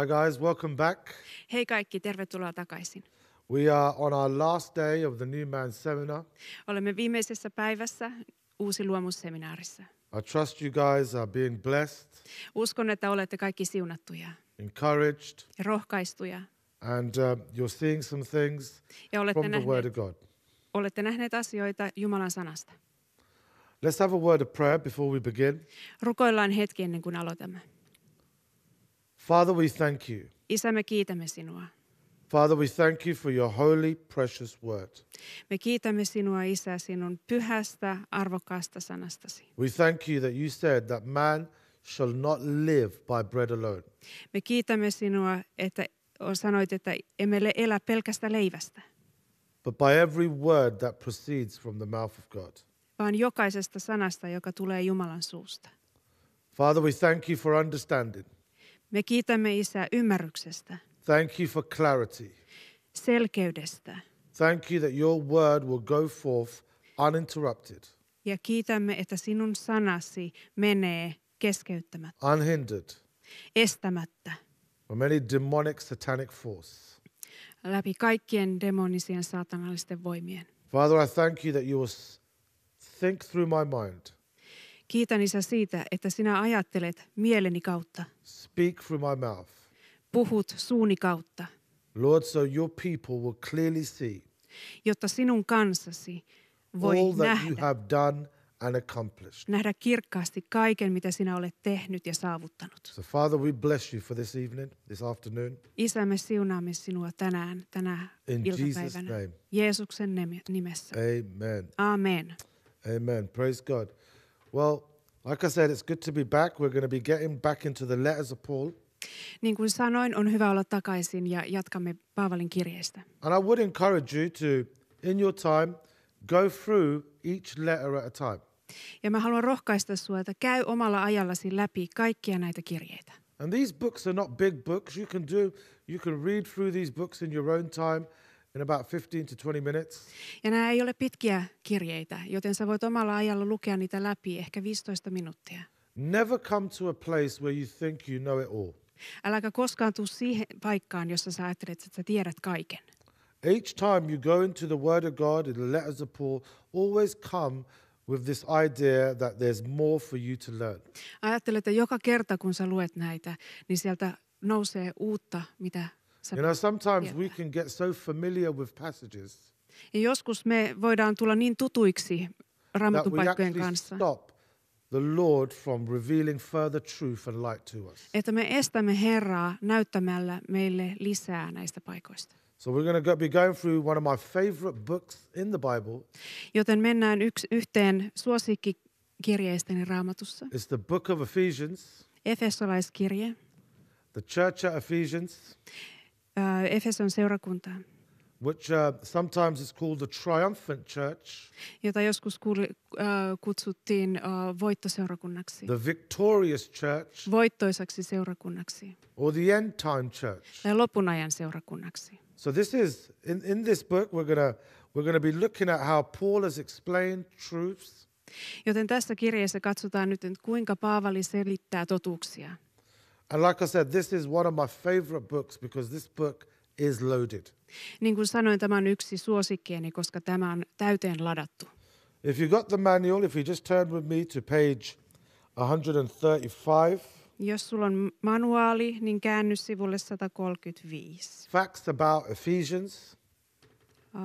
Hi guys, welcome back. Hei kaikki, tervetuloa takaisin. We are on our last day of the New Man Seminar. Olemme viimeisessä päivässä uusi luomusseminaarissa. I trust you guys are being blessed. Uskon, että olette kaikki siunattuja. Encouraged. rohkaistuja. And uh, you're seeing some things ja from nähneet, the Word of God. Olette nähneet asioita Jumalan sanasta. Let's have a word of prayer before we begin. Rukoillaan hetki ennen kuin aloitamme. Father, we thank you. Isä, me kiitämme sinua. Father, we thank you for your holy, precious word. Me kiitämme sinua, Isä, sinun pyhästä, arvokasta sanastasi. We thank you that you said that man shall not live by bread alone. Me kiitämme sinua, että sanoit, että emme elä pelkästä leivästä. But by every word that proceeds from the mouth of God. Vaan jokaisesta sanasta, joka tulee Jumalan suusta. Father, we thank you for understanding. Me kiitämme Isä ymmärryksestä. Thank you for clarity. Selkeydestä. Thank you that your word will go forth uninterrupted. Ja kiitämme, että sinun sanasi menee keskeyttämättä. Unhindered. Estämättä. From any demonic satanic force. Läpi kaikkien demonisien saatanallisten voimien. Father, I thank you that you will think through my mind. Kiitän Isä siitä, että sinä ajattelet mieleni kautta. Speak through my mouth. Puhut suuni kautta. Lord, so your people will clearly see jotta sinun kansasi voi all that nähdä, you have done and accomplished. nähdä kirkkaasti kaiken, mitä sinä olet tehnyt ja saavuttanut. So Father, we bless you for this evening, this afternoon. Isä, me siunaamme sinua tänään, tänä In iltapäivänä. Jesus name. Jeesuksen nimessä. Amen. Amen. Amen. Praise God. Well, like I said, it's good to be back. We're going to be getting back into the letters of Paul. Niin kuin sanoin, on hyvä olla takaisin ja jatkamme Paavalin kirjeestä. And I would encourage you to, in your time, go through each letter at a time. Ja mä haluan rohkaista sinua, että käy omalla ajallasi läpi kaikkia näitä kirjeitä. And these books are not big books. You can do, you can read through these books in your own time – In about 15 to 20 minutes. Ja nämä ei ole pitkiä kirjeitä, joten sä voit omalla ajalla lukea niitä läpi ehkä 15 minuuttia. Never come to a place where you think you know it all. Äläkä koskaan tuu siihen paikkaan, jossa sä ajattelet, että sä tiedät kaiken. Each time you go into the Word of God and the letters of Paul, always come with this idea that there's more for you to learn. Ajattele, että joka kerta kun sä luet näitä, niin sieltä nousee uutta, mitä You know, sometimes we can get so familiar with passages. Ja joskus me voidaan tulla niin tutuiksi raamatun paikkojen kanssa. Stop the Lord from revealing further truth and light to us. Että me estämme Herraa näyttämällä meille lisää näistä paikoista. So we're going to go, be going through one of my favorite books in the Bible. Joten mennään yks, yhteen suosikkikirjeisteni raamatussa. It's the book of Ephesians. Efesolaiskirje. The church at Ephesians. Äh, Efeson seurakuntaan. Which uh, sometimes is called the triumphant church. Jota joskus kuul, uh, äh, kutsuttiin uh, voittoseurakunnaksi. The victorious church. Voittoisaksi seurakunnaksi. Or the end time church. Tai lopunajan seurakunnaksi. So this is in, in this book we're gonna we're gonna be looking at how Paul has explained truths. Joten tässä kirjassa katsotaan nyt, kuinka Paavali selittää totuuksia. And like I said, this is one of my favorite books because this book is loaded. Niin kuin sanoin, tämä on yksi suosikkieni, koska tämä on täyteen ladattu. If you got the manual, if you just turn with me to page 135. Jos sulla on manuaali, niin käänny sivulle 135. Facts about Ephesians. Uh,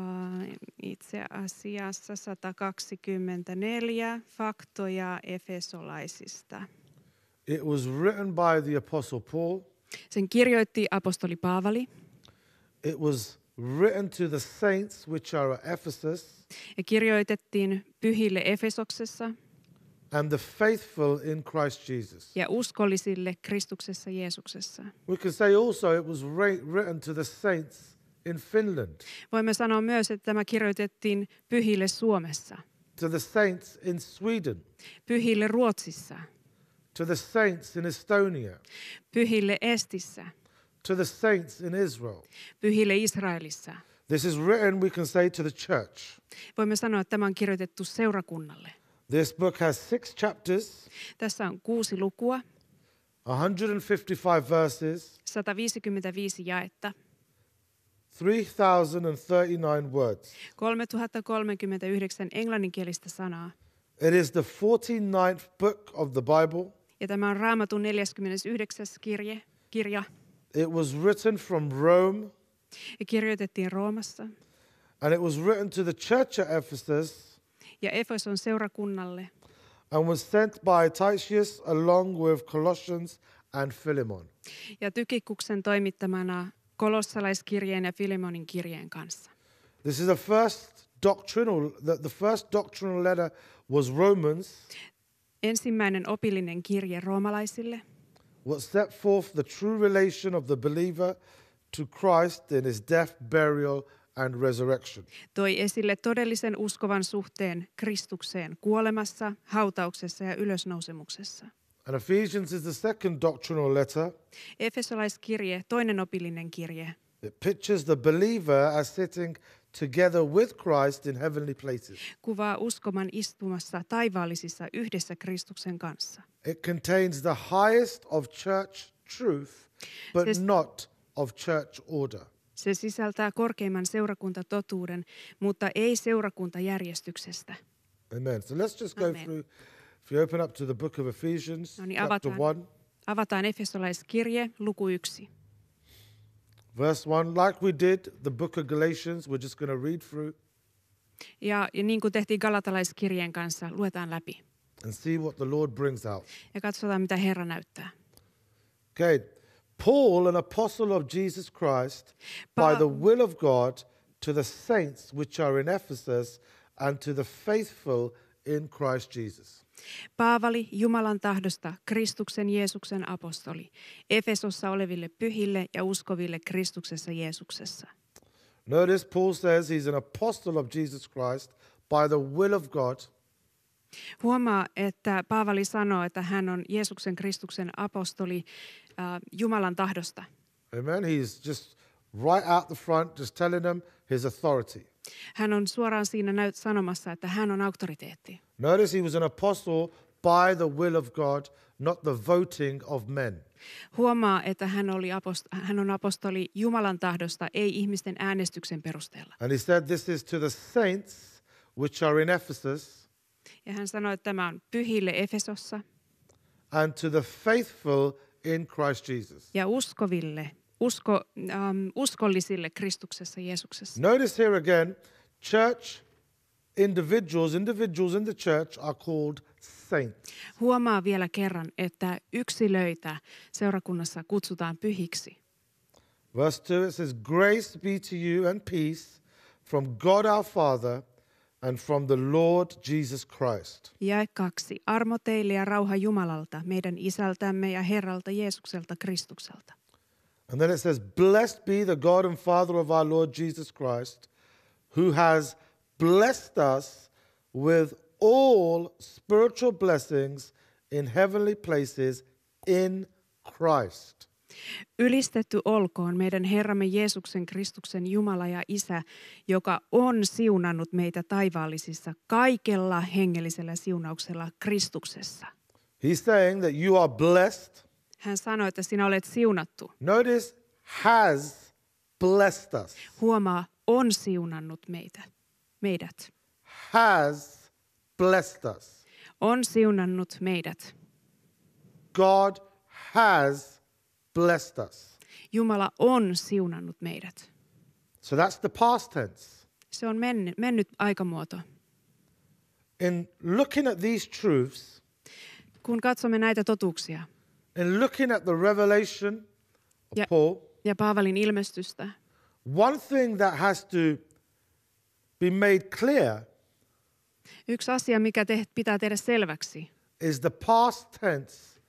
itse asiassa 124 faktoja efesolaisista. It was written by the apostle Paul. Sen kirjoitti apostoli Paavali. It was written to the saints which are at Ephesus. Ja kirjoitettiin pyhille Efesoksessa. And the faithful in Christ Jesus. Ja uskollisille Kristuksessa Jeesuksessa. We can say also it was written to the saints in Finland. Voimme sanoa myös, että tämä kirjoitettiin pyhille Suomessa. To the saints in Sweden. Pyhille Ruotsissa. To the saints in Estonia. Pyhille Estissä. To the saints in Israel. Pyhille Israelissa. This is written, we can say, to the church. Voimme sanoa, että tämä on kirjoitettu seurakunnalle. This book has six chapters. Tässä on kuusi lukua. 155 verses. 155 jaetta. 3039 words. 3039 englanninkielistä sanaa. It is the 49th book of the Bible. Ja tämä on Raamatun 49. kirje, kirja. It was written from Rome. Ja kirjoitettiin Roomassa. And it was written to the church at Ephesus. Ja Efeson seurakunnalle. And was sent by Titius along with Colossians and Philemon. Ja Tykikuksen toimittamana kolossalaiskirjeen ja Philemonin kirjeen kanssa. This is the first doctrinal the, the first doctrinal letter was Romans ensimmäinen opillinen kirje roomalaisille What set forth the true relation of the believer to Christ in his death, burial and resurrection. Toi esille todellisen uskovan suhteen Kristukseen kuolemassa, hautauksessa ja ylösnousemuksessa. And Ephesians is the second doctrinal letter. Efesolaiskirje, toinen opillinen kirje. It pictures the believer as sitting together with Christ in heavenly places. Kuvaa uskoman istumassa taivaallisissa yhdessä Kristuksen kanssa. It contains the highest of church truth, but Se... not of church order. Se sisältää korkeimman seurakuntatotuuden, mutta ei seurakuntajärjestyksestä. Amen. So let's just go Amen. through, if you open up to the book of Ephesians, no niin, chapter avataan, one. Avataan Efesolaiskirje, luku yksi. Verse 1, like we did the book of Galatians, we're just going to read through. Ja, ja niin kuin tehtiin Galatalaiskirjeen kanssa, luetaan läpi. And see what the Lord brings out. Ja katsotaan, mitä Herra näyttää. Okay. Paul, an apostle of Jesus Christ, pa- by the will of God, to the saints which are in Ephesus, and to the faithful in Christ Jesus. Paavali, Jumalan tahdosta, Kristuksen Jeesuksen apostoli, Efesossa oleville pyhille ja uskoville Kristuksessa Jeesuksessa. Notice Paul says he's an apostle of Jesus Christ by the will of God. Huomaa, että Paavali sanoo, että hän on Jeesuksen Kristuksen apostoli uh, Jumalan tahdosta. Amen. He's just right out the front, just telling them his authority. Hän on suoraan siinä näyt- sanomassa, että hän on auktoriteetti. Notice he was an apostle by the will of God, not the voting of men. Huomaa, että hän, oli apost- hän on apostoli Jumalan tahdosta, ei ihmisten äänestyksen perusteella. And he said this is to the saints which are in Ephesus Ja hän sanoi, että tämä on pyhille Efesossa and to the faithful in Christ Jesus. ja uskoville usko, um, uskollisille Kristuksessa Jeesuksessa. Notice here again, church individuals, individuals in the church are called saints. Huomaa vielä kerran, että yksilöitä seurakunnassa kutsutaan pyhiksi. Verse 2 it says, Grace be to you and peace from God our Father and from the Lord Jesus Christ. Jae kaksi. Armo teille ja rauha Jumalalta, meidän isältämme ja Herralta Jeesukselta Kristukselta. And then it says, Blessed be the God and Father of our Lord Jesus Christ, who has blessed us with all spiritual blessings in heavenly places in Christ. Ylistetty olkoon meidän Herramme Jeesuksen Kristuksen Jumala ja Isä, joka on siunannut meitä taivaallisissa kaikella hengellisellä siunauksella Kristuksessa. He's saying that you are blessed. Hän sanoi, että sinä olet siunattu. Notice has blessed us. Huomaa, on siunannut meitä, meidät. Has blessed us. On siunannut meidät. God has blessed us. Jumala on siunannut meidät. So that's the past tense. Se on mennyt, mennyt aikamuoto. In looking at these truths, kun katsomme näitä totuuksia, in looking at the revelation of ja, Paul, ja Paavalin ilmestystä, one thing that has to be made clear yksi asia, mikä te, pitää tehdä selväksi, is the past tense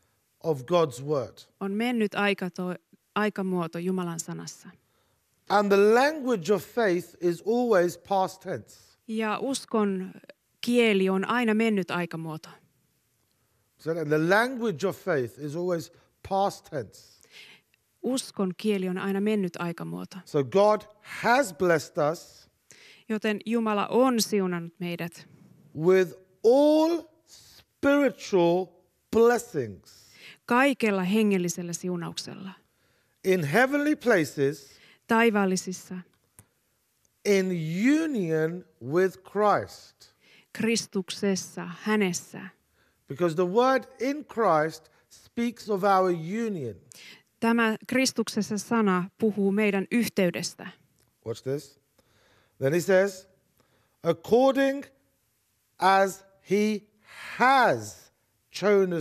of God's word. on mennyt aika to, aikamuoto Jumalan sanassa. And the language of faith is always past tense. Ja uskon kieli on aina mennyt aikamuoto. So the language of faith is always past tense. Uskon kieli on aina mennyt aikamuoto. So God has blessed us. Joten Jumala on siunannut meidät. With all spiritual blessings. Kaikella hengellisellä siunauksella. In heavenly places. Taivaallisissa. In union with Christ. Kristuksessa, hänessä. Because the word in Christ speaks of our union. Tämä Kristuksessa sana puhuu meidän yhteydestä. Watch this. Then he says, according as he has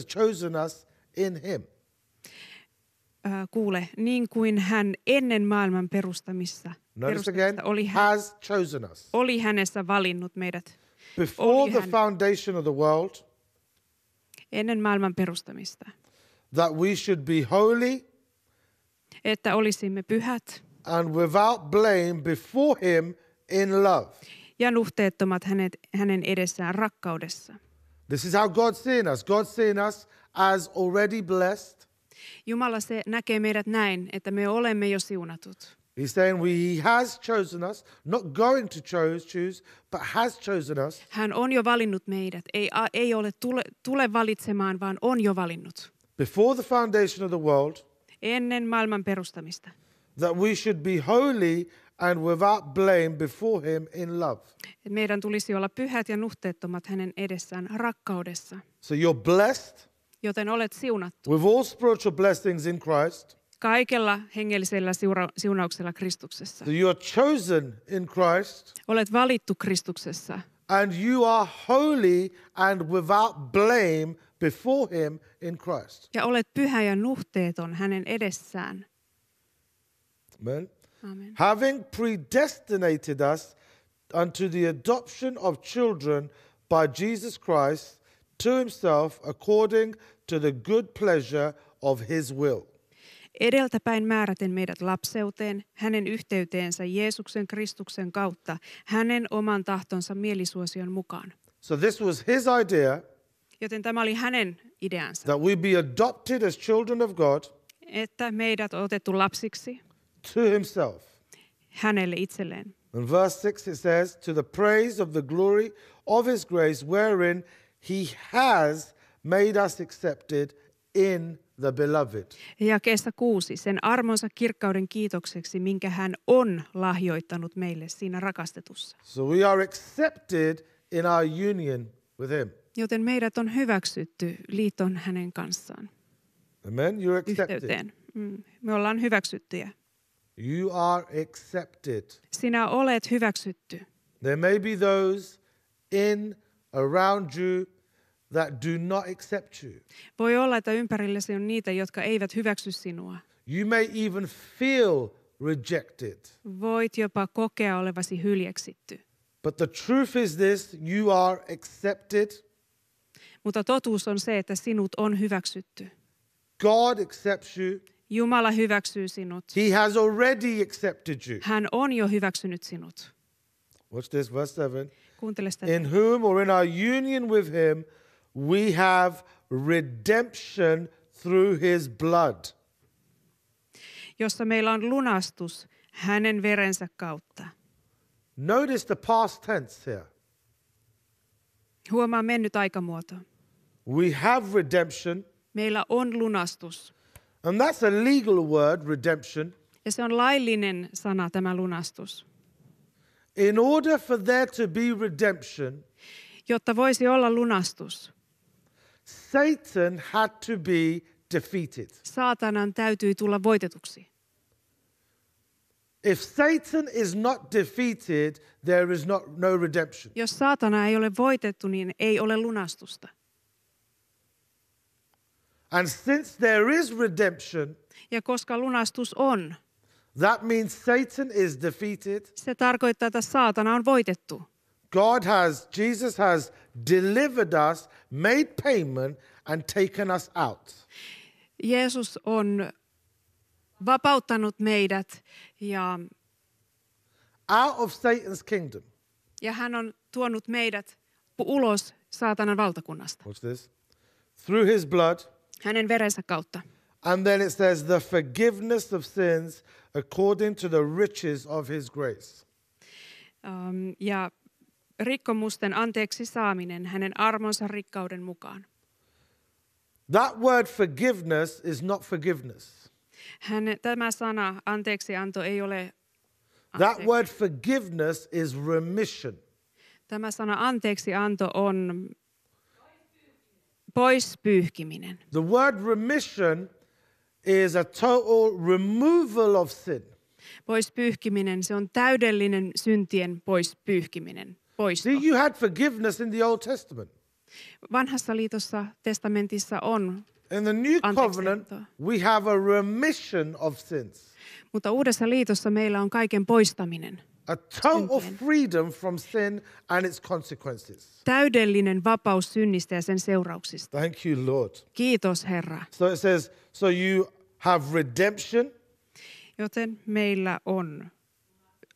chosen us in him. Uh, kuule, niin kuin hän ennen maailman perustamista, again, oli, hän, has chosen us. oli hänessä valinnut meidät. Before oli the hän, foundation of the world, ennen maailman perustamista. That we should be holy, että olisimme pyhät, and without blame before him in love. ja nuhteettomat hänet, hänen edessään rakkaudessa. This is how God seen us. God seen us as already blessed. Jumala se näkee meidät näin, että me olemme jo siunatut. He's saying we, he has chosen us, not going to chose, choose, but has chosen us. Hän on jo valinnut meidät. Ei, ei ole tule, tule valitsemaan, vaan on jo valinnut. Before the foundation of the world, ennen maailman perustamista. That we should be holy and without blame before him in love. meidän tulisi olla pyhät ja nuhteettomat hänen edessään rakkaudessa. So you're blessed. Joten olet siunattu. With all spiritual blessings in Christ kaikella hengellisellä siunauksella Kristuksessa. So you are chosen in Christ. Olet valittu Kristuksessa. And you are holy and without blame before him in Christ. Ja olet pyhä ja nuhteeton hänen edessään. Amen. Amen. Having predestinated us unto the adoption of children by Jesus Christ to himself according to the good pleasure of his will. Edeltäpäin määräten meidät lapseuteen, hänen yhteyteensä Jeesuksen Kristuksen kautta, hänen oman tahtonsa mielisuosion mukaan. So this was his idea, Joten tämä oli hänen ideansa, that we be adopted as children of God että meidät on otettu lapsiksi to himself. hänelle itselleen. In verse 6 it says, to the praise of the glory of his grace wherein he has made us accepted in the beloved. Ja kestä kuusi, sen armonsa kirkkauden kiitokseksi, minkä hän on lahjoittanut meille siinä rakastetussa. So we are accepted in our union with him. Joten meidät on hyväksytty liiton hänen kanssaan. Amen, you're accepted. Mm, me ollaan hyväksyttyjä. You are accepted. Sinä olet hyväksytty. There may be those in, around you that do not accept you. Voi olla, että ympärillesi on niitä, jotka eivät hyväksy sinua. You may even feel rejected. Voit jopa kokea olevasi hyljeksitty. But the truth is this, you are accepted. Mutta totuus on se, että sinut on hyväksytty. God accepts you. Jumala hyväksyy sinut. He has already accepted you. Hän on jo hyväksynyt sinut. Watch this, verse 7. In whom or in our union with him – we have redemption through his blood. Jossa meillä on lunastus hänen verensä kautta. Notice the past tense here. Huomaa mennyt aikamuoto. We have redemption. Meillä on lunastus. And that's a legal word, redemption. Ja se on laillinen sana tämä lunastus. In order for there to be redemption, jotta voisi olla lunastus. Satan had to be defeated. Saatanan täytyi tulla voitetuksi. If Satan is not defeated, there is not, no redemption. Jos saatana ei ole voitettu, niin ei ole lunastusta. And since there is redemption, ja koska lunastus on, that means Satan is defeated. Se tarkoittaa, että saatana on voitettu. God has, Jesus has delivered us, made payment and taken us out. Jeesus on vapauttanut meidät ja out of Satan's kingdom. Ja hän on tuonut meidät ulos saatanan valtakunnasta. What's this? Through his blood. Hänen verensä kautta. And then it says the forgiveness of sins according to the riches of his grace. Um, ja rikkomusten anteeksi saaminen hänen armonsa rikkauden mukaan. That word forgiveness is not forgiveness. Hän, tämä sana anteeksi anto ei ole anteeksi. That word forgiveness is remission. Tämä sana anteeksi anto on pois pyyhkiminen. The word remission is a total removal of sin. Pois pyyhkiminen, se on täydellinen syntien pois pyyhkiminen poisto. you had forgiveness in the Old Testament. Vanhassa liitossa testamentissa on In the new covenant, we have a remission of sins. Mutta uudessa liitossa meillä on kaiken poistaminen. A total freedom from sin and its consequences. Täydellinen vapaus synnistä ja sen seurauksista. Thank you, Lord. Kiitos, Herra. So it says, so you have redemption. Joten meillä on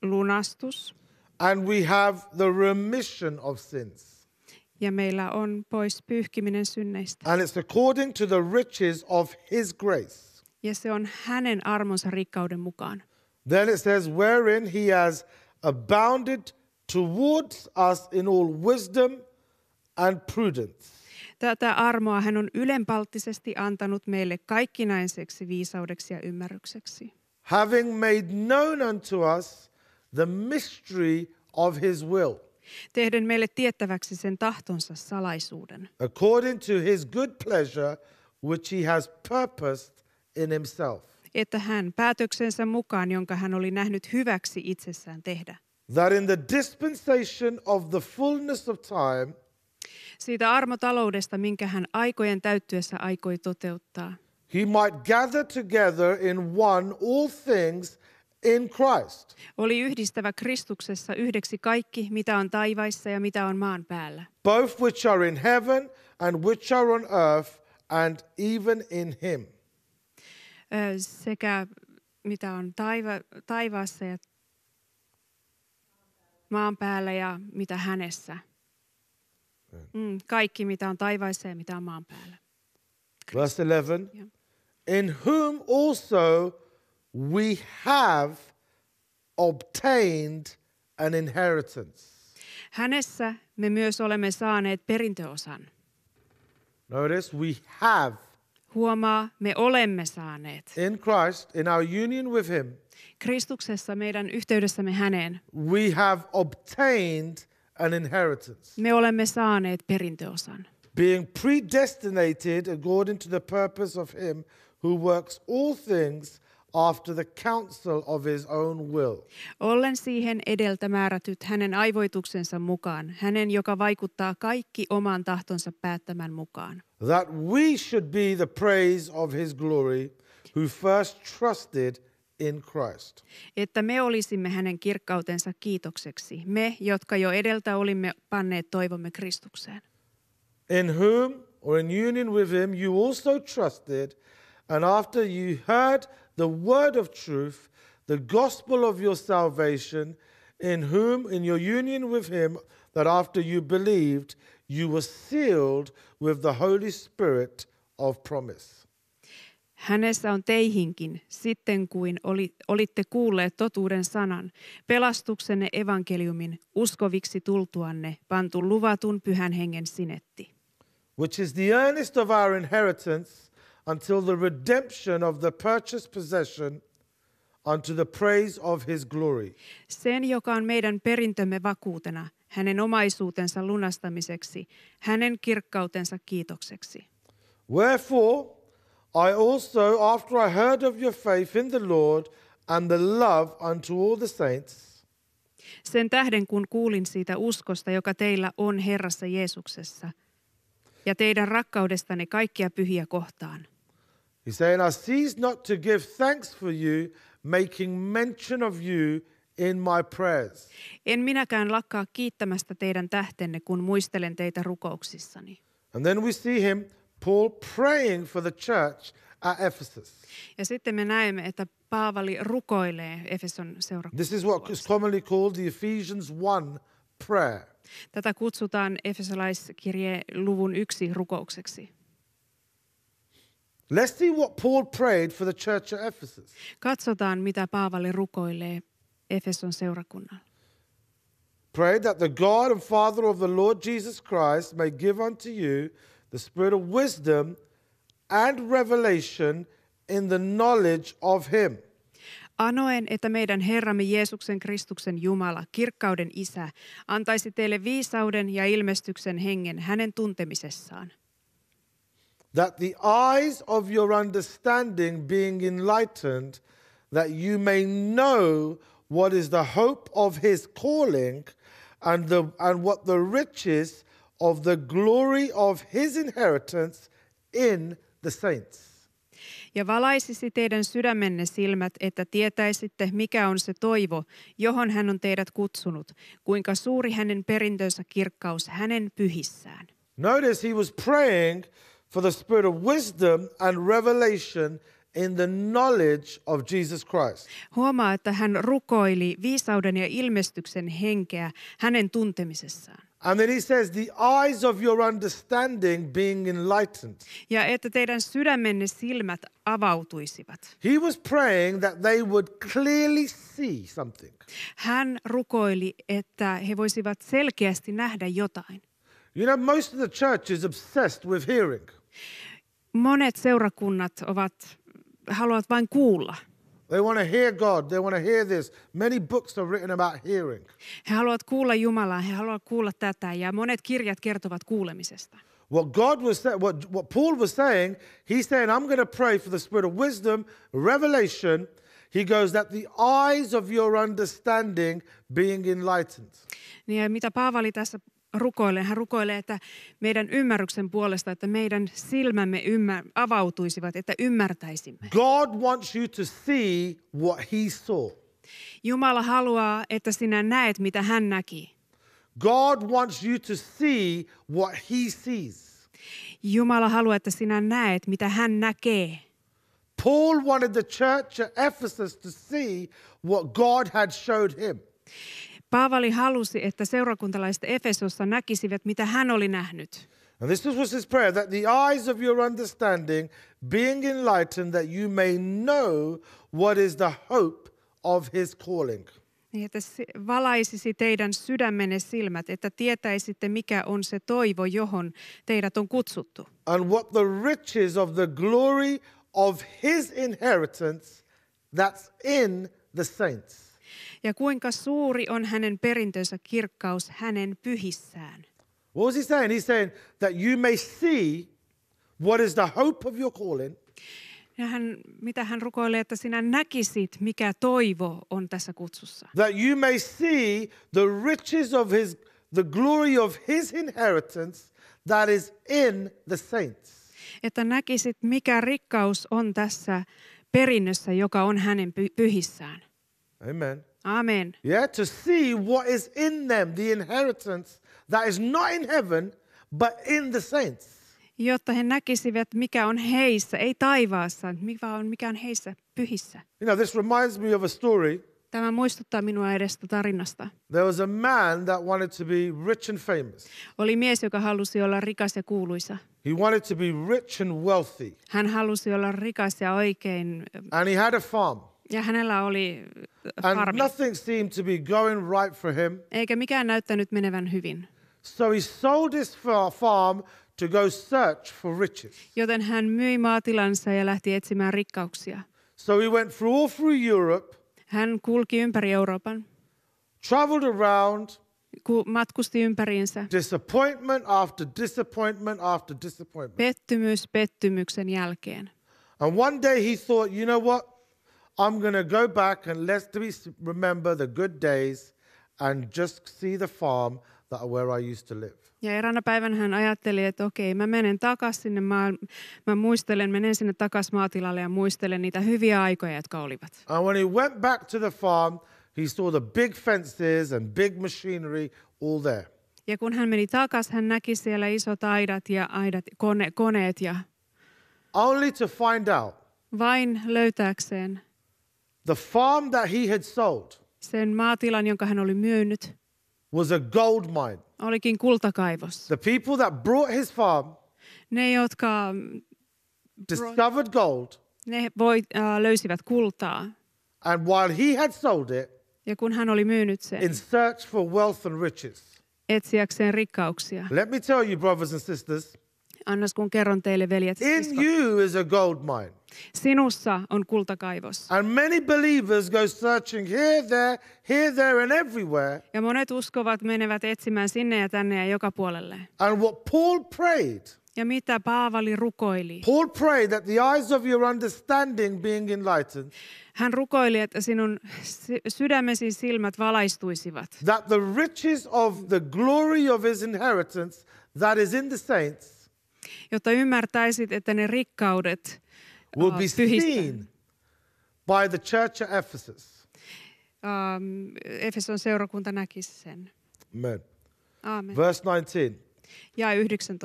lunastus. And we have the remission of sins. Ja meillä on pois pyyhkiminen synneistä. And it's according to the riches of his grace. Ja se on hänen armonsa rikkauden mukaan. Then it says wherein he has abounded towards us in all wisdom and prudence. Tätä armoa hän on ylenpalttisesti antanut meille kaikkinaiseksi viisaudeksi ja ymmärrykseksi. Having made known unto us the mystery of his will. Tehden meille tiettäväksi sen tahtonsa salaisuuden. According to his good pleasure which he has purposed in himself. Että hän päätöksensä mukaan, jonka hän oli nähnyt hyväksi itsessään tehdä. That in the dispensation of the fullness of time, siitä armotaloudesta, minkä hän aikojen täyttyessä aikoi toteuttaa. He might gather together in one all things in Christ. Oli yhdistävä Kristuksessa yhdeksi kaikki, mitä on taivaissa ja mitä on maan päällä. Both which are in heaven and which are on earth and even in him. Sekä mitä on taiva- taivaassa ja maan päällä ja mitä hänessä. Mm, kaikki, mitä on taivaissa ja mitä on maan päällä. Verse 11. Yeah. In whom also we have obtained an inheritance. Hänessä me myös olemme saaneet perintöosan. Notice we have. Huomaa, me olemme saaneet. In Christ, in our union with him. Kristuksessa meidän yhteydessämme häneen. We have obtained an inheritance. Me olemme saaneet perintöosan. Being predestinated according to the purpose of him who works all things after the counsel of his own will. Ollen siihen edeltä määrätyt hänen aivoituksensa mukaan, hänen joka vaikuttaa kaikki oman tahtonsa päättämän mukaan. That we should be the praise of his glory who first trusted in Christ. Että me olisimme hänen kirkkautensa kiitokseksi, me jotka jo edeltä olimme panneet toivomme Kristukseen. In whom or in union with him you also trusted and after you heard the word of truth, the gospel of your salvation, in whom, in your union with him, that after you believed, you were sealed with the Holy Spirit of promise. Hänessä on teihinkin, sitten kuin oli, olitte kuulleet totuuden sanan, pelastuksenne evankeliumin, uskoviksi tultuanne, pantu luvatun pyhän hengen sinetti. Which is the earnest of our inheritance until the redemption of the purchased possession unto the praise of his glory. Sen, joka on meidän perintömme vakuutena, hänen omaisuutensa lunastamiseksi, hänen kirkkautensa kiitokseksi. Wherefore, I also, after I heard of your faith in the Lord and the love unto all the saints, sen tähden, kun kuulin siitä uskosta, joka teillä on Herrassa Jeesuksessa, ja teidän rakkaudestanne kaikkia pyhiä kohtaan – He's saying, I cease not to give thanks for you, making mention of you in my prayers. En minäkään lakkaa kiittämästä teidän tähtenne, kun muistelen teitä rukouksissani. And then we see him, Paul, praying for the church at Ephesus. Ja sitten me näemme, että Paavali rukoilee Efeson seurakunnan. This is what is commonly called the Ephesians 1 prayer. Tätä kutsutaan Efesolaiskirje luvun yksi rukoukseksi. Let's see what Paul prayed for the church at Ephesus. Katsotaan, mitä Paavali rukoilee Efeson seurakunnalle. Pray that the God and Father of the Lord Jesus Christ may give unto you the spirit of wisdom and revelation in the knowledge of him. Anoen, että meidän Herramme Jeesuksen Kristuksen Jumala, kirkkauden Isä, antaisi teille viisauden ja ilmestyksen hengen hänen tuntemisessaan – that the eyes of your understanding being enlightened, that you may know what is the hope of his calling and, the, and what the riches of the glory of his inheritance in the saints. Ja valaisisi teidän sydämenne silmät, että tietäisitte, mikä on se toivo, johon hän on teidät kutsunut, kuinka suuri hänen perintönsä kirkkaus hänen pyhissään. Notice he was praying for the spirit of wisdom and revelation in the knowledge of Jesus Christ. Huomaa, että hän rukoili viisauden ja ilmestyksen henkeä hänen tuntemisessaan. And then he says, the eyes of your understanding being enlightened. Ja että teidän sydämenne silmät avautuisivat. He was praying that they would clearly see something. Hän rukoili, että he voisivat selkeästi nähdä jotain. You know, most of the church is obsessed with hearing. Monet seurakunnat ovat, haluavat vain kuulla. They want to hear God. They want to hear this. Many books are written about hearing. He haluavat kuulla Jumalaa. He haluavat kuulla tätä. Ja monet kirjat kertovat kuulemisesta. What God was saying, what, what Paul was saying, he's saying, I'm going to pray for the spirit of wisdom, revelation. He goes that the eyes of your understanding being enlightened. Niin mitä Paavali tässä rukoilee. Hän rukoilee, että meidän ymmärryksen puolesta, että meidän silmämme ymmär- avautuisivat, että ymmärtäisimme. God wants you to see what he saw. Jumala haluaa, että sinä näet, mitä hän näki. God wants you to see what he sees. Jumala haluaa, että sinä näet, mitä hän näkee. Paul wanted the church at Ephesus to see what God had showed him. Paavali halusi, että seurakuntalaiset Efesossa näkisivät, mitä hän oli nähnyt. And this was his prayer that the eyes of your understanding being enlightened that you may know what is the hope of his calling. Niin, että valaisisi teidän sydämenne silmät, että tietäisitte, mikä on se toivo, johon teidät on kutsuttu. And what the riches of the glory of his inheritance that's in the saints ja kuinka suuri on hänen perintönsä kirkkaus hänen pyhissään. What was he saying? He's saying that you may see what is the hope of your calling. Ja hän, mitä hän rukoilee, että sinä näkisit, mikä toivo on tässä kutsussa. That you may see the riches of his, the glory of his inheritance that is in the saints. Että näkisit, mikä rikkaus on tässä perinnössä, joka on hänen pyhissään. Amen. Amen. Yeah, to see what is in them, the inheritance that is not in heaven, but in the saints. Jotta he näkisivät, mikä on heissä, ei taivaassa, mikä on, mikä on heissä, pyhissä. You know, this reminds me of a story. Tämä muistuttaa minua edestä tarinasta. There was a man that wanted to be rich and famous. Oli mies, joka halusi olla rikas ja kuuluisa. He wanted to be rich and wealthy. Hän halusi olla rikas ja oikein. And he had a farm. Ja hänellä oli äh, harmi. And nothing seemed to be going right for him. Eikä mikään näyttänyt menevän hyvin. So he sold his farm to go search for riches. Joten hän myi maatilansa ja lähti etsimään rikkauksia. So he went through all through Europe. Hän kulki ympäri Euroopan. Traveled around. Matkusti ympäriinsä. Disappointment after disappointment after disappointment. Pettymys pettymyksen jälkeen. And one day he thought, you know what? I'm going to go back and let's remember the good days and just see the farm that where I used to live. Ja eräänä päivänä hän ajatteli, että okei, mä menen takaisin sinne, mä, mä muistelen, menen sinne takaisin maatilalle ja muistelen niitä hyviä aikoja, jotka olivat. And when he went back to the farm, he saw the big fences and big machinery all there. Ja kun hän meni takaisin, hän näki siellä isot aidat ja aidat, kone, koneet ja... Only to find out. Vain löytääkseen The farm that he had sold Sen maatilan, jonka hän oli myynyt, was a gold mine. olikin kultakaivos. The people that brought his farm Ne, jotka discovered gold, ne voi, äh, löysivät kultaa, and while he had sold it, ja kun hän oli myynyt sen in search for wealth and riches. etsiäkseen rikkauksia. Let me tell you, brothers and sisters, Annas kun kerron teille, veljet ja In siskot, you is a gold mine. Sinussa on kultakaivos. And many believers go searching here, there, here, there and everywhere. Ja monet uskovat menevät etsimään sinne ja tänne ja joka puolelle. And what Paul prayed. Ja mitä Paavali rukoili. Paul prayed that the eyes of your understanding being enlightened. Hän rukoili, että sinun sydämesi silmät valaistuisivat. That the riches of the glory of his inheritance that is in the saints. Jotta ymmärtäisit, että ne rikkaudet, will be seen by the church of Ephesus. Um, Efeson seurakunta näki sen. Amen. Amen. Verse 19. Ja 19.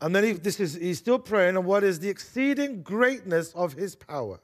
And then he, this is, he's still praying on what is the exceeding greatness of his power.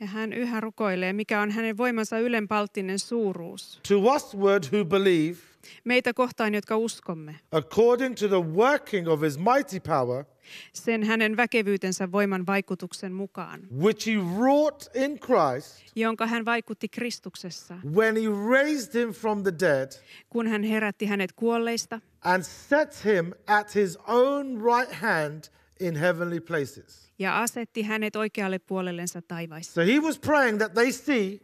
Ja hän yhä rukoilee, mikä on hänen voimansa ylenpalttinen suuruus. To us word who believe meitä kohtaan, jotka uskomme. According to the working of his mighty power, sen hänen väkevyytensä voiman vaikutuksen mukaan, which he wrought in Christ, jonka hän vaikutti Kristuksessa, when he raised him from the dead, kun hän herätti hänet kuolleista, and set him at his own right hand in heavenly places. Ja asetti hänet oikealle puolellensa taivaissa. So he was praying that they see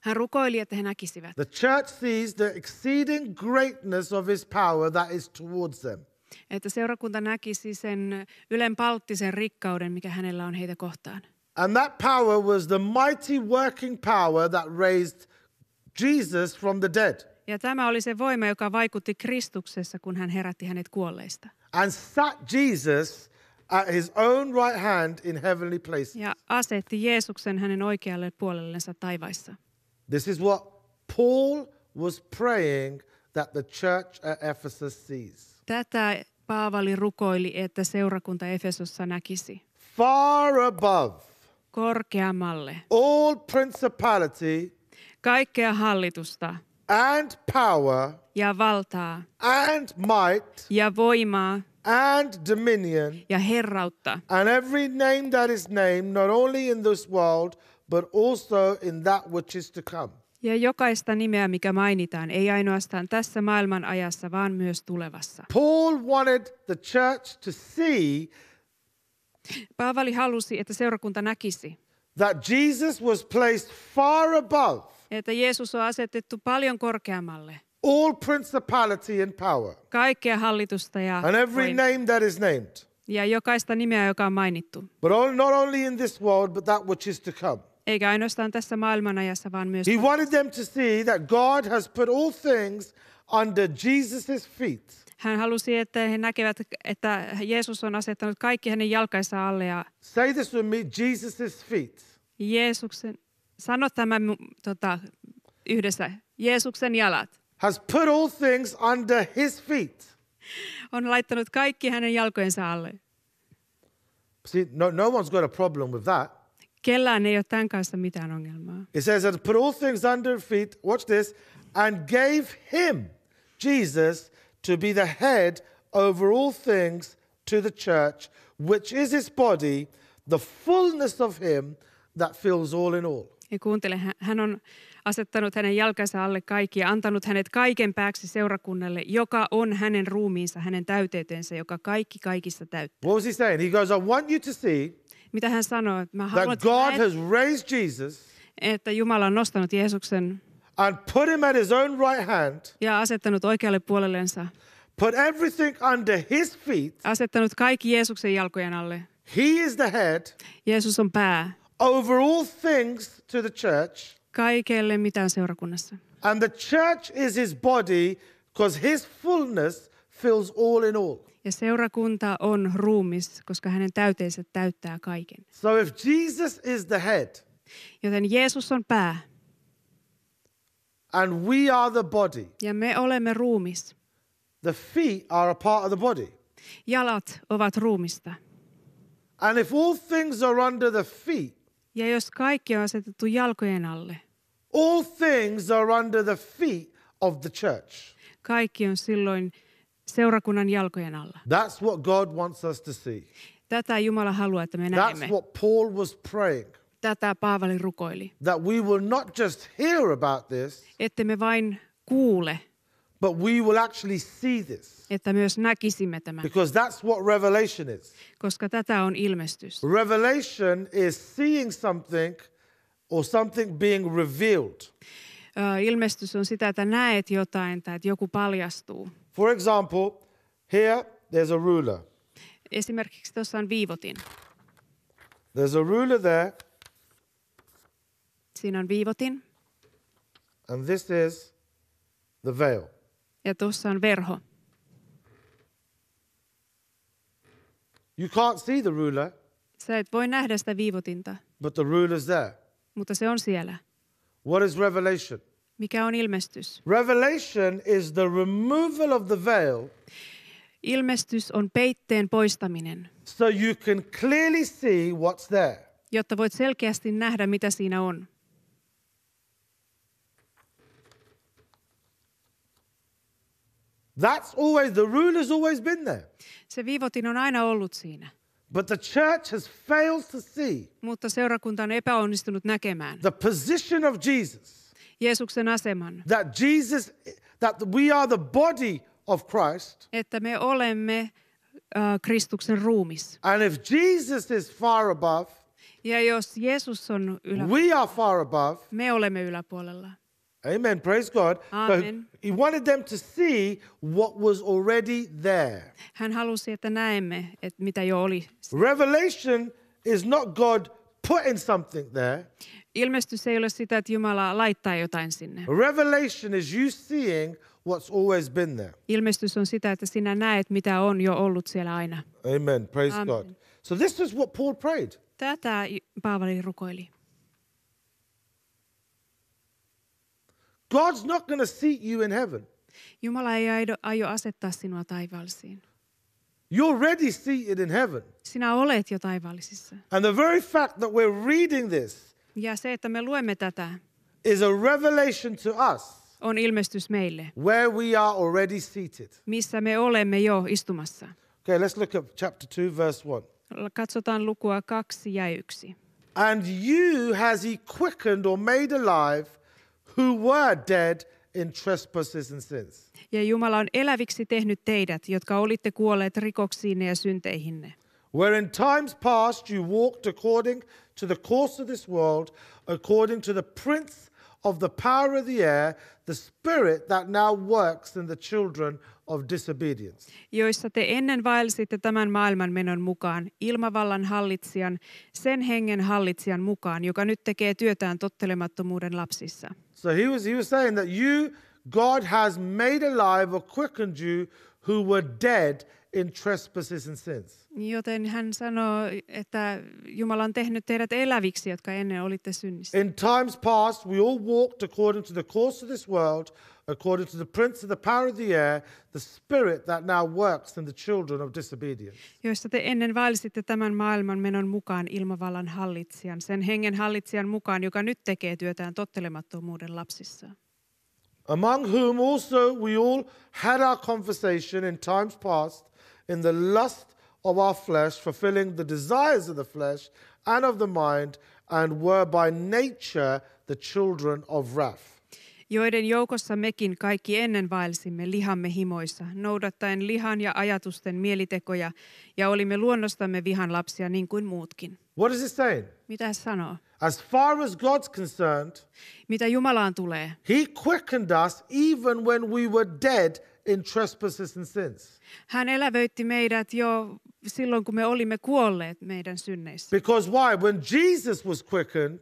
hän rukoili, että he näkisivät. The church sees the exceeding greatness of his power that is towards them. Että seurakunta näkisi sen ylenpalttisen rikkauden, mikä hänellä on heitä kohtaan. And that power was the mighty working power that raised Jesus from the dead. Ja tämä oli se voima, joka vaikutti Kristuksessa, kun hän herätti hänet kuolleista. And sat Jesus at his own right hand in heavenly places. Ja asetti Jeesuksen hänen oikealle puolellensa taivaissa. This is what Paul was praying that the church at Ephesus sees. Tätä Paavali rukoili, että seurakunta Efesossa näkisi. Far above. Korkeammalle. All principality. Kaikkea hallitusta. And power. Ja valtaa. And might. Ja voimaa and dominion ja herrautta and every name that is named not only in this world but also in that which is to come. Ja jokaista nimeä, mikä mainitaan, ei ainoastaan tässä maailman ajassa, vaan myös tulevassa. Paul wanted the church to see Paavali halusi, että seurakunta näkisi, that Jesus was placed far above että Jeesus on asetettu paljon korkeammalle all principality and power. Kaikkea hallitusta ja And every voimaa. name that is named. Ja jokaista nimeä, joka on mainittu. But all, not only in this world, but that which is to come. Eikä ainoastaan tässä maailmanajassa, vaan myös... He wanted them to see that God has put all things under Jesus's feet. Hän halusi, että he näkevät, että Jeesus on asettanut kaikki hänen jalkainsa alle. Ja Say this with me, Jesus's feet. Jeesuksen, sano tämä tota, yhdessä, Jeesuksen jalat. Has put all things under his feet. On laittanut kaikki hänen jalkojensa alle. See, no, no one's got a problem with that. Kellään ei ole tämän kanssa mitään ongelmaa. It says that put all things under feet, watch this, and gave him, Jesus, to be the head over all things to the church, which is his body, the fullness of him that fills all in all. Ja kuuntele, hän on asettanut hänen jalkansa alle kaikki ja antanut hänet kaiken pääksi seurakunnalle, joka on hänen ruumiinsa, hänen täyteytensä, joka kaikki kaikista täyttää. What was he saying? He goes, I want you to see mitä hän sanoo. Mä haluan, that God has raised Jesus, että Jumala on nostanut Jeesuksen and put him at his own right hand, ja asettanut oikealle puolellensa. Put everything under his feet, asettanut kaikki Jeesuksen jalkojen alle. He is the head, Jeesus on pää. Over all things to the church, kaikelle mitään seurakunnassa. And the church is his body because his fullness fills all in all. Ja seurakunta on ruumis, koska hänen täyteensä täyttää kaiken. So if Jesus is the head, joten Jeesus on pää. And we are the body. Ja me olemme ruumis. The feet are a part of the body. Jalat ovat ruumista. And if all things are under the feet, ja jos kaikki on asetettu jalkojen alle, all things are under the feet of the church. Kaikki on silloin seurakunnan jalkojen alla. That's what God wants us to see. Tätä Jumala haluaa, että me näemme. That's what Paul was praying. Tätä Paavali rukoili. That we will not just hear about this. Että me vain kuule. But we will actually see this. Että myös näkisimme tämän. Because that's what revelation is. Koska tätä on ilmestys. Revelation is seeing something or something being revealed. Uh, ilmestys on sitä, että näet jotain tai että joku paljastuu. For example, here there's a ruler. Esimerkiksi tuossa on viivotin. There's a ruler there. Siinä on viivotin. And this is the veil. Ja tuossa on verho. You can't see the ruler. Sä et voi nähdä sitä viivotinta. But the ruler's there. Mutta se on siellä. What is revelation? Mikä on ilmestys? Revelation is the removal of the veil. Ilmestys on peitteen poistaminen. So you can clearly see what's there. Jotta voit selkeästi nähdä mitä siinä on. That's always the rule has always been there. Se viivotin on aina ollut siinä. But the church has failed to see. Mutta seurakunta on epäonnistunut näkemään. The position of Jesus. Jeesuksen aseman. That Jesus, that we are the body of Christ. Että me olemme uh, Kristuksen ruumis. And if Jesus is far above, ja jos Jeesus on yläpuolella, we are far above, me olemme yläpuolella. Amen. Praise God. Amen. So he wanted them to see what was already there. Hän halusi, että näemme, että mitä jo oli. Revelation is not God putting something there. Ilmestys ei ole sitä, että Jumala laittaa jotain sinne. Revelation is you seeing what's always been there. Ilmestys on sitä, että sinä näet, mitä on jo ollut siellä aina. Amen. Praise Amen. God. So this is what Paul prayed. Tätä Paavali rukoili. God's not going to seat you in heaven. Jumala ei aio, aio asettaa sinua taivaallisiin. You're already seated in heaven. Sinä olet jo taivaallisissa. And the very fact that we're reading this ja se, että me luemme tätä, is a revelation to us on ilmestys meille, where we are already seated. missä me olemme jo istumassa. Okay, let's look at chapter two, verse one. Katsotaan lukua kaksi ja yksi. And you has he quickened or made alive who were dead in trespasses and sins. Ja Jumala on eläviksi tehnyt teidät, jotka olitte kuolleet rikoksiinne ja synteihinne. Where in times past you walked according to the course of this world, according to the prince of the power of the air, the spirit that now works in the children of disobedience. Joissa te ennen vaelsitte tämän maailman menon mukaan, ilmavallan hallitsijan, sen hengen hallitsijan mukaan, joka nyt tekee työtään tottelemattomuuden lapsissa. So he was, he was saying that you, God has made alive or quickened you who were dead in trespasses and sins. Joten hän sanoo, että Jumala on tehnyt teidät eläviksi, jotka ennen olitte synnissä. In times past we all walked according to the course of this world, according to the prince of the power of the air, the spirit that now works in the children of disobedience. Joista te ennen vaelsitte tämän maailman menon mukaan ilmavallan hallitsijan, sen hengen hallitsijan mukaan, joka nyt tekee työtään tottelemattomuuden lapsissa. among whom also we all had our conversation in times past in the lust of our flesh, fulfilling the desires of the flesh and of the mind, and were by nature the children of wrath. joiden joukossa mekin kaikki ennen vaelsimme lihamme himoissa, noudattaen lihan ja ajatusten mielitekoja, ja olimme luonnostamme vihan lapsia niin kuin muutkin. What is it saying? Mitä se sanoo? As far as God's concerned, mitä Jumalaan tulee, He quickened us even when we were dead in trespasses and sins. Hän elävöitti meidät jo silloin kun me olimme kuolleet meidän synneissä. Because why? When Jesus was quickened,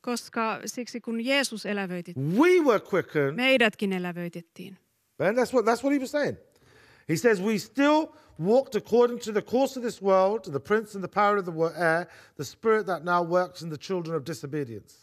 koska siksi kun Jeesus elävöitettiin, we were quickened. Meidätkin elävöitettiin. And that's what that's what he was saying. He says we still walked according to the course of this world, the prince and the power of the air, the spirit that now works in the children of disobedience.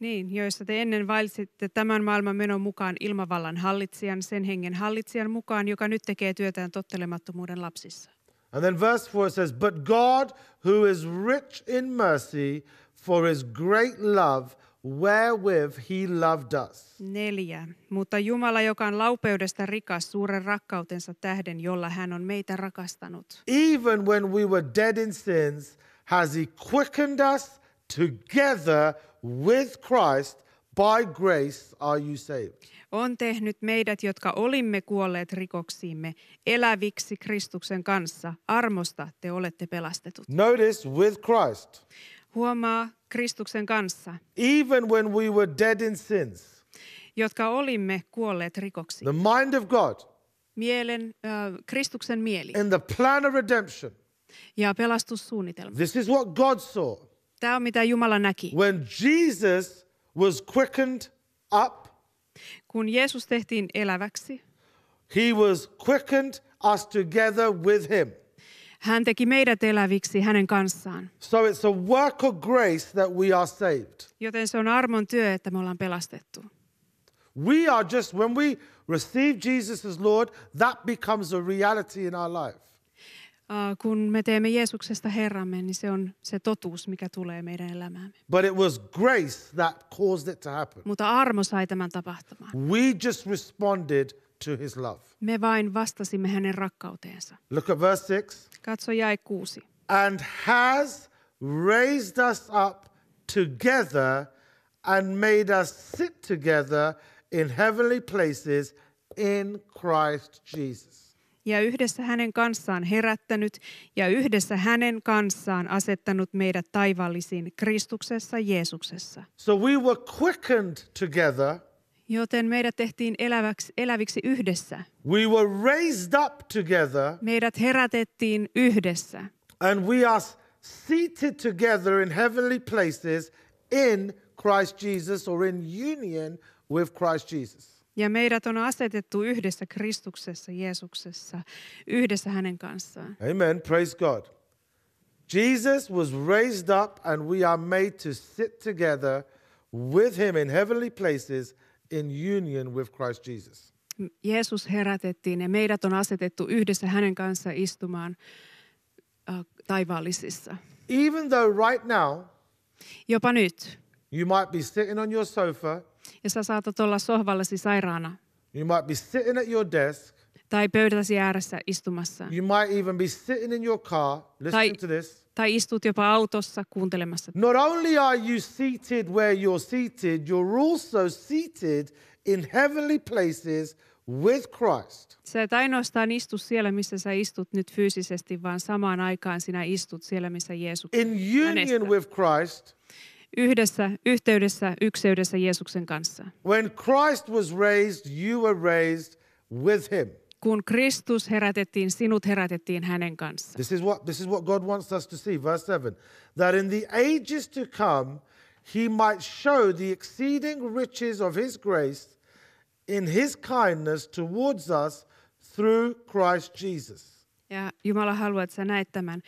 Niin, joissa te ennen vaelsitte tämän maailman menon mukaan ilmavallan hallitsijan, sen hengen hallitsijan mukaan, joka nyt tekee työtään tottelemattomuuden lapsissa. And then verse 4 says, But God, who is rich in mercy, for his great love, wherewith he loved us. Neljä. Mutta Jumala, joka on laupeudesta rikas suuren rakkautensa tähden, jolla hän on meitä rakastanut. Even when we were dead in sins, has he quickened us together with Christ by grace are you saved. On tehnyt meidät, jotka olimme kuolleet rikoksiimme, eläviksi Kristuksen kanssa. Armosta te olette pelastetut. Notice with Christ. Huomaa Kristuksen kanssa. Even when we were dead in sins. Jotka olimme kuolleet rikoksiin. The mind of God. Mielen, äh, Kristuksen mieli. In the plan of redemption. Ja pelastussuunnitelma. This is what God saw sitä mitä Jumala näki. When Jesus was quickened up, kun Jeesus tehtiin eläväksi, he was quickened us together with him. Hän teki meidät eläviksi hänen kanssaan. So it's a work of grace that we are saved. Joten se on armon työ, että me ollaan pelastettu. We are just when we receive Jesus as Lord, that becomes a reality in our life. Äh, kun me teemme Jeesuksesta Herramme, niin se on se totuus, mikä tulee meidän elämäämme. But it was grace that caused it to happen. Mutta armo sai tämän tapahtumaan. We just responded to his love. Me vain vastasimme hänen rakkauteensa. Look at verse 6. Katso jae 6. And has raised us up together and made us sit together in heavenly places in Christ Jesus ja yhdessä hänen kanssaan herättänyt ja yhdessä hänen kanssaan asettanut meidät taivallisiin Kristuksessa Jeesuksessa. So we were quickened together. Joten meidät tehtiin eläväksi, eläviksi yhdessä. We were raised up together. Meidät herätettiin yhdessä. And we are seated together in heavenly places in Christ Jesus or in union with Christ Jesus. Ja meidät on asetettu yhdessä Kristuksessa, Jeesuksessa, yhdessä hänen kanssaan. Amen. Praise God. Jesus was raised up and we are made to sit together with him in heavenly places in union with Christ Jesus. Jeesus herätettiin ja meidät on asetettu yhdessä hänen kanssa istumaan äh, taivaallisissa. Even though right now, jopa nyt, you might be sitting on your sofa ja sä saatat olla sohvallasi sairaana. You might be sitting at your desk. Tai pöydäsi ääressä istumassa. You might even be sitting in your car listening tai, to this. Tai istut jopa autossa kuuntelemassa. Not only are you seated where you're seated, you're also seated in heavenly places with Christ. Sä et ainoastaan istu siellä, missä sä istut nyt fyysisesti, vaan samaan aikaan sinä istut siellä, missä Jeesus In union hänestä. with Christ yhdessä, yhteydessä, ykseydessä Jeesuksen kanssa. When Christ was raised, you were raised with him. Kun Kristus herätettiin, sinut herätettiin hänen kanssaan. This is what this is what God wants us to see verse 7 that in the ages to come he might show the exceeding riches of his grace in his kindness towards us through Christ Jesus. Ja Jumala haluaa, että sä näet tämän.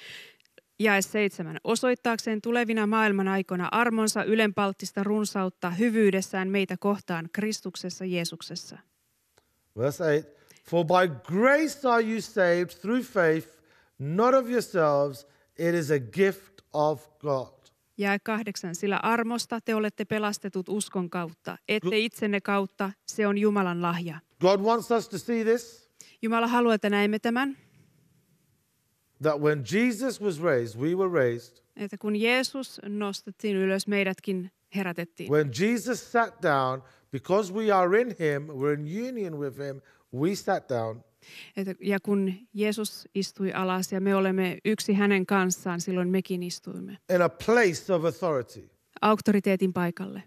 Jae seitsemän. Osoittaakseen tulevina maailman aikoina armonsa ylenpalttista runsautta hyvyydessään meitä kohtaan Kristuksessa Jeesuksessa. Verse 8. For by grace are you saved through faith, not of yourselves, it is a gift of God. Jae kahdeksan, sillä armosta te olette pelastetut uskon kautta, ette itsenne kautta, se on Jumalan lahja. God wants us to see this. Jumala haluaa, että näemme tämän that when Jesus was raised, we were raised. Että kun Jeesus nostettiin ylös, meidätkin herätettiin. When Jesus sat down, because we are in him, we're in union with him, we sat down. Että, ja kun Jeesus istui alas ja me olemme yksi hänen kanssaan, silloin mekin istuimme. In a place of authority. Auktoriteetin paikalle.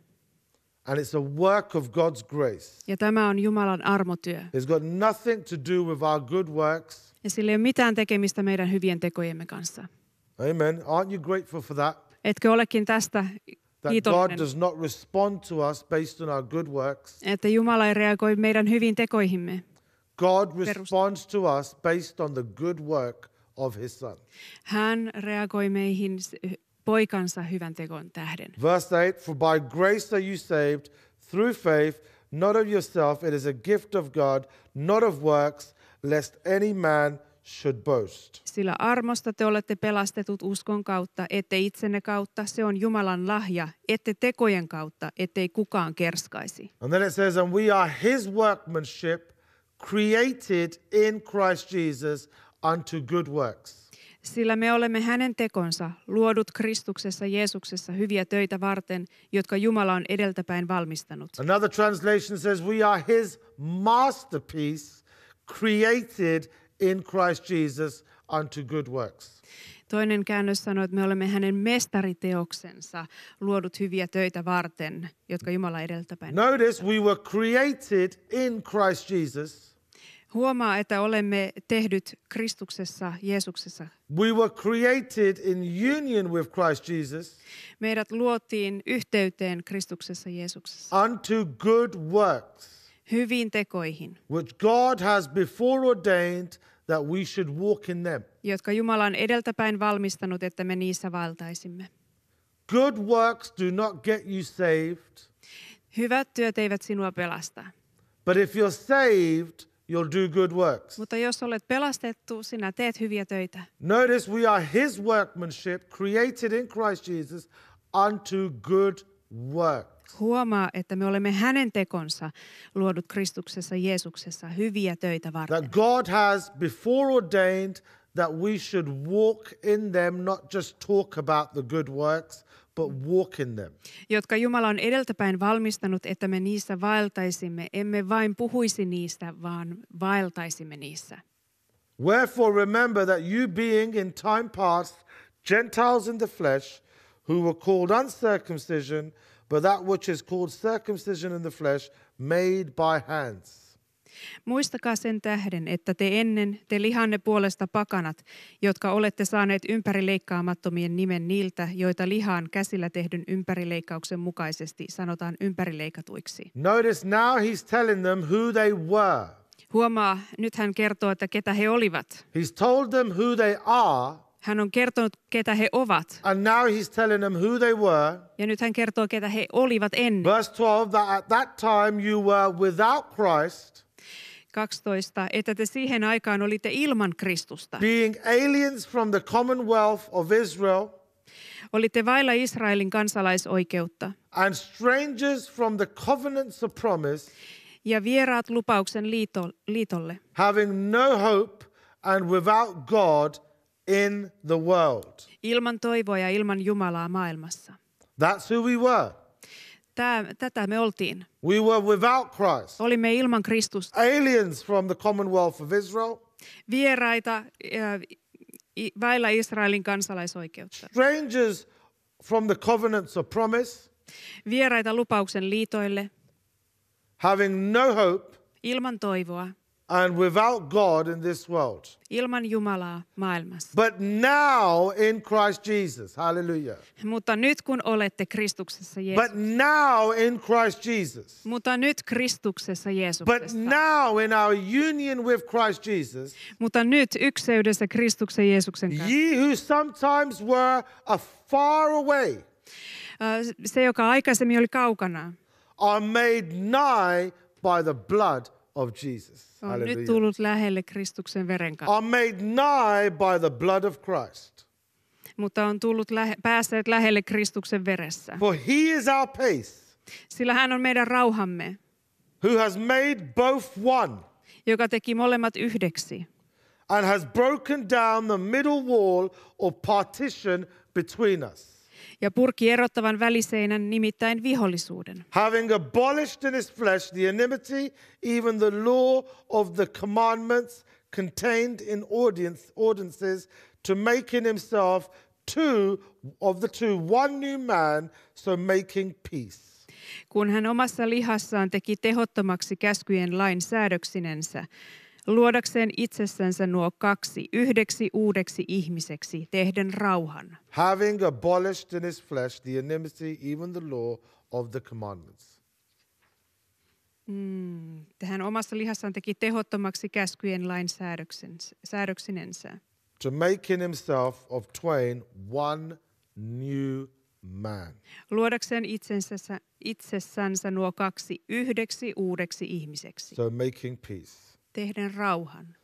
And it's a work of God's grace. Ja tämä on Jumalan armotyö. It's got nothing to do with our good works. Ja sillä ei ole mitään tekemistä meidän hyvien tekojemme kanssa. Amen. Aren't you grateful for that? Etkö olekin tästä that God does not respond to us based on our good works. Että Jumala ei reagoi meidän hyviin tekoihimme. God responds to us based on the good work of his son. Hän reagoi meihin poikansa hyvän teon tähden. Verse 8, for by grace are you saved through faith, not of yourself, it is a gift of God, not of works, lest any man should boast. Sillä armosta te olette pelastetut uskon kautta, ette itsenne kautta, se on Jumalan lahja, ette tekojen kautta, ettei kukaan kerskaisi. And then it says, and we are his workmanship, created in Christ Jesus unto good works sillä me olemme hänen tekonsa, luodut Kristuksessa Jeesuksessa hyviä töitä varten, jotka Jumala on edeltäpäin valmistanut. Another translation says we are his masterpiece created in Christ Jesus unto good works. Toinen käännös sanoo, että me olemme hänen mestariteoksensa luodut hyviä töitä varten, jotka Jumala edeltäpäin. Notice we were created in Christ Jesus – Huomaa, että olemme tehdyt Kristuksessa, Jeesuksessa. We were created in union with Christ Jesus. Meidät luotiin yhteyteen Kristuksessa Jeesuksessa. Unto good works. Hyviin tekoihin. Which God has before ordained that we should walk in them. Jotka Jumala on edeltäpäin valmistanut, että me niissä valtaisimme. Good works do not get you saved. Hyvät työt eivät sinua pelasta. But if you're saved, You'll do good works. Mutta jos olet pelastettu, sinä teet hyviä töitä. Notice we are his workmanship created in Christ Jesus unto good works. Huomaa, että me olemme hänen tekonsa luodut Kristuksessa Jeesuksessa hyviä töitä varten. That God has before ordained that we should walk in them, not just talk about the good works, but walk in them. Jotka Jumala on edeltäpäin valmistanut, että me niissä vaeltaisimme, emme vain puhuisi niistä, vaan vaeltaisimme niissä. Wherefore remember that you being in time past Gentiles in the flesh, who were called uncircumcision, but that which is called circumcision in the flesh, made by hands. Muistakaa sen tähden, että te ennen, te lihanne puolesta pakanat, jotka olette saaneet ympärileikkaamattomien nimen niiltä, joita lihaan käsillä tehdyn ympärileikkauksen mukaisesti sanotaan ympärileikatuiksi. Notice now he's telling them who they were. Huomaa, nyt hän kertoo, että ketä he olivat. He's told them who they are. Hän on kertonut, ketä he ovat. And now he's telling them who they were. Ja nyt hän kertoo, ketä he olivat ennen. Verse 12, that at that time you were without Christ. 12, että te siihen aikaan olitte ilman Kristusta. Being aliens from the commonwealth of Israel. Olitte vailla Israelin kansalaisoikeutta. And strangers from the covenants of promise. Ja vieraat lupauksen liito, liitolle. Having no hope and without God in the world. Ilman toivoa ja ilman Jumalaa maailmassa. That's who we were. Tää, tätä me oltiin. We were without Christ. Olimme ilman Kristusta. Aliens from the Commonwealth of Israel. Vieraita äh, väillä Israelin kansalaisoikeutta. Strangers from the covenants of promise. Vieraita lupauksen liitoille. Having no hope. Ilman toivoa and without God in this world. Ilman Jumalaa maailmassa. But now in Christ Jesus. Hallelujah. Mutta nyt kun olette Kristuksessa Jeesus. But now in Christ Jesus. Mutta nyt Kristuksessa Jeesuksessa. But now in our union with Christ Jesus. Mutta nyt ykseydessä Kristuksen Jeesuksen kanssa. Ye who sometimes were afar away. Se, joka aikaisemmin oli kaukana. Are made nigh by the blood of Jesus. On Hallelujah. nyt tullut lähelle Kristuksen veren kautta. Are made nigh by the blood of Christ. Mutta on tullut lähe, päässeet lähelle Kristuksen veressä. For he is our peace. Sillä hän on meidän rauhamme. Who has made both one. Joka teki molemmat yhdeksi. And has broken down the middle wall or partition between us ja purki erottavan väliseinän nimittäin vihollisuuden. Having abolished in his flesh the enmity, even the law of the commandments contained in ordinance, ordinances, to make in himself two of the two one new man, so making peace kun hän omassa lihassaan teki tehottomaksi käskyjen lain säädöksinensä, luodakseen itsessänsä nuo kaksi yhdeksi uudeksi ihmiseksi tehden rauhan. Having abolished in his flesh the enmity, even the law of the commandments. Mm, tähän omassa lihassaan teki tehottomaksi käskyjen lain säädöksinensä. To making himself of twain one new man. Luodakseen itsensä, itsessänsä nuo kaksi yhdeksi uudeksi ihmiseksi. So making peace tehden rauhan.